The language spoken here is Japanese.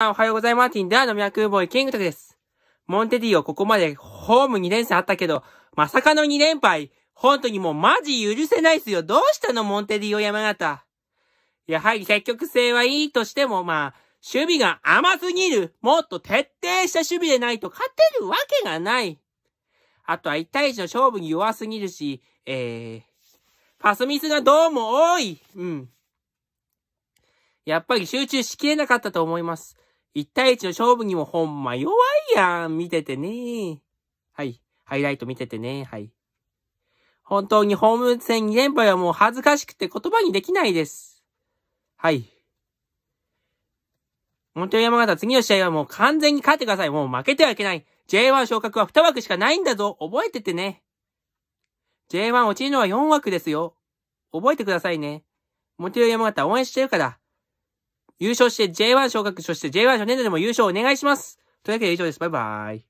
おはようございます。ティンダーのミラクーボーイ、キングタクです。モンテディオ、ここまでホーム2連戦あったけど、まさかの2連敗。本当にもうマジ許せないっすよ。どうしたの、モンテディオ山形。やはり積極性はいいとしても、まあ、守備が甘すぎる。もっと徹底した守備でないと勝てるわけがない。あとは1対1の勝負に弱すぎるし、えー、パスミスがどうも多い。うん。やっぱり集中しきれなかったと思います。一対一の勝負にもほんま弱いやん。見ててね。はい。ハイライト見ててね。はい。本当にホーム戦2連敗はもう恥ずかしくて言葉にできないです。はい。本当に山形、次の試合はもう完全に勝ってください。もう負けてはいけない。J1 昇格は2枠しかないんだぞ。覚えててね。J1 落ちるのは4枠ですよ。覚えてくださいね。モテる山形応援してるから。優勝して J1 昇格、そして J1 初年度でも優勝お願いします。というわけで以上です。バイバイ。